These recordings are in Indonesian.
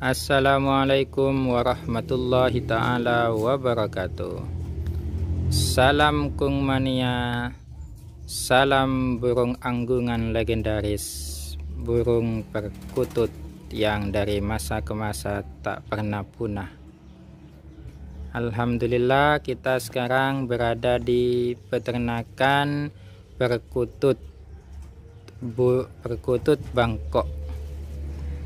Assalamualaikum warahmatullahi taala wabarakatuh. Salam kung mania. Salam burung anggungan legendaris, burung perkutut yang dari masa ke masa tak pernah punah. Alhamdulillah kita sekarang berada di peternakan perkutut bu, perkutut Bangkok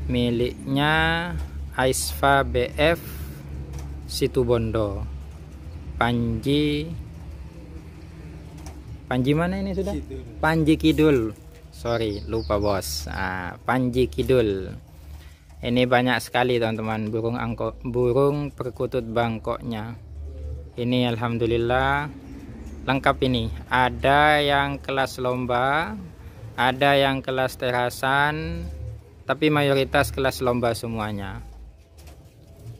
miliknya Aisfa BF Situbondo Panji Panji mana ini sudah? Panji Kidul sorry lupa bos ah, Panji Kidul ini banyak sekali teman-teman burung angkok burung perkutut bangkoknya ini Alhamdulillah lengkap ini ada yang kelas lomba ada yang kelas terasan tapi mayoritas kelas lomba semuanya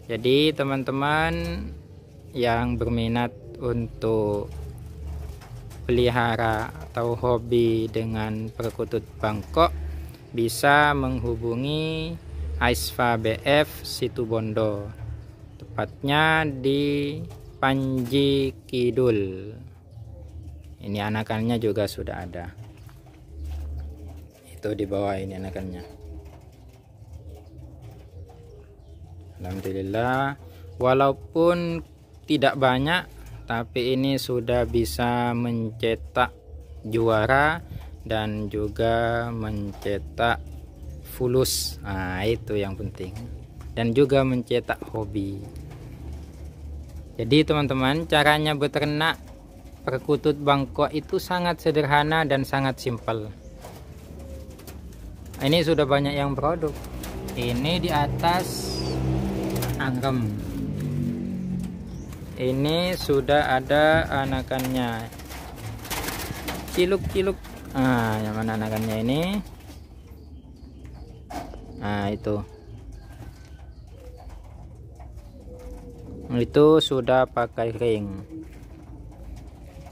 jadi teman-teman yang berminat untuk pelihara atau hobi dengan perkutut Bangkok bisa menghubungi Aisfa BF Situbondo tepatnya di Panji Kidul ini anakannya juga sudah ada itu di bawah ini anakannya Alhamdulillah walaupun tidak banyak tapi ini sudah bisa mencetak juara dan juga mencetak fulus nah itu yang penting dan juga mencetak hobi jadi teman-teman caranya beternak perkutut bangkok itu sangat sederhana dan sangat simpel ini sudah banyak yang produk ini di atas angkem ini sudah ada anakannya ciluk-ciluk nah yang mana anakannya ini nah itu itu sudah pakai ring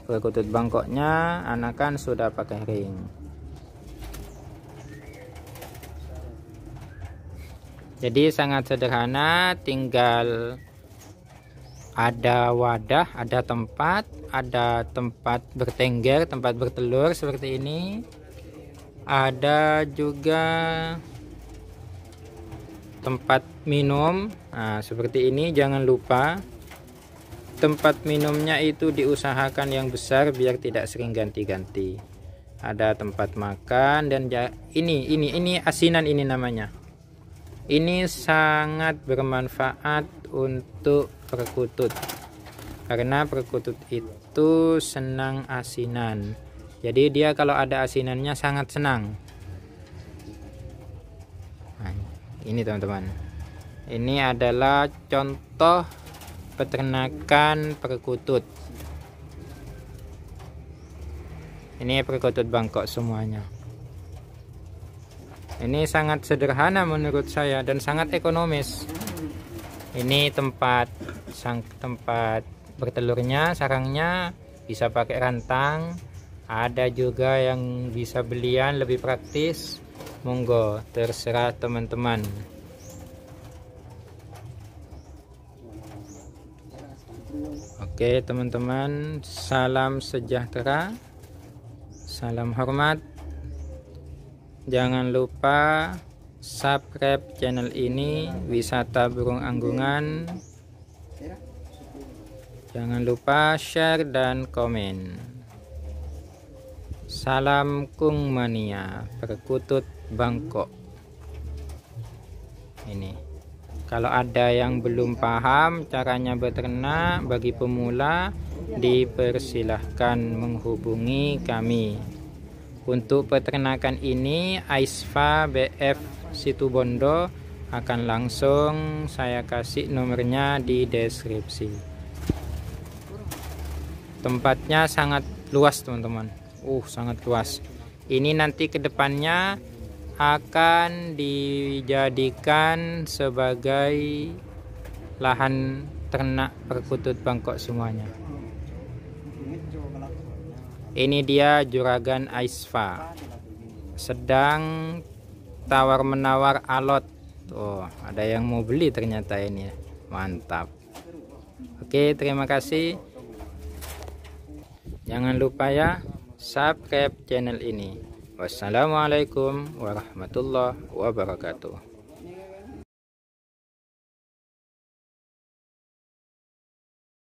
kue bangkoknya anakan sudah pakai ring jadi sangat sederhana tinggal ada wadah ada tempat ada tempat bertengger tempat bertelur seperti ini ada juga tempat minum nah, seperti ini jangan lupa tempat minumnya itu diusahakan yang besar biar tidak sering ganti-ganti ada tempat makan dan ini ini ini asinan ini namanya ini sangat bermanfaat untuk perkutut karena perkutut itu senang asinan. Jadi dia kalau ada asinannya sangat senang. Nah, ini teman-teman. Ini adalah contoh peternakan perkutut. Ini perkutut bangkok semuanya ini sangat sederhana menurut saya dan sangat ekonomis ini tempat sang tempat bertelurnya sarangnya bisa pakai rantang ada juga yang bisa belian lebih praktis monggo terserah teman-teman oke teman-teman salam sejahtera salam hormat Jangan lupa subscribe channel ini Wisata Burung Anggungan. Jangan lupa share dan komen. Salam Kung Mania Perkutut Bangkok. Ini. Kalau ada yang belum paham caranya beternak bagi pemula dipersilahkan menghubungi kami. Untuk peternakan ini Aisfa BF Situbondo akan langsung saya kasih nomornya di deskripsi. Tempatnya sangat luas teman-teman. Uh sangat luas. Ini nanti kedepannya akan dijadikan sebagai lahan ternak perkutut Bangkok semuanya ini dia juragan Aisfa sedang tawar-menawar alot Oh ada yang mau beli ternyata ini mantap Oke terima kasih jangan lupa ya subscribe channel ini Wassalamualaikum warahmatullahi wabarakatuh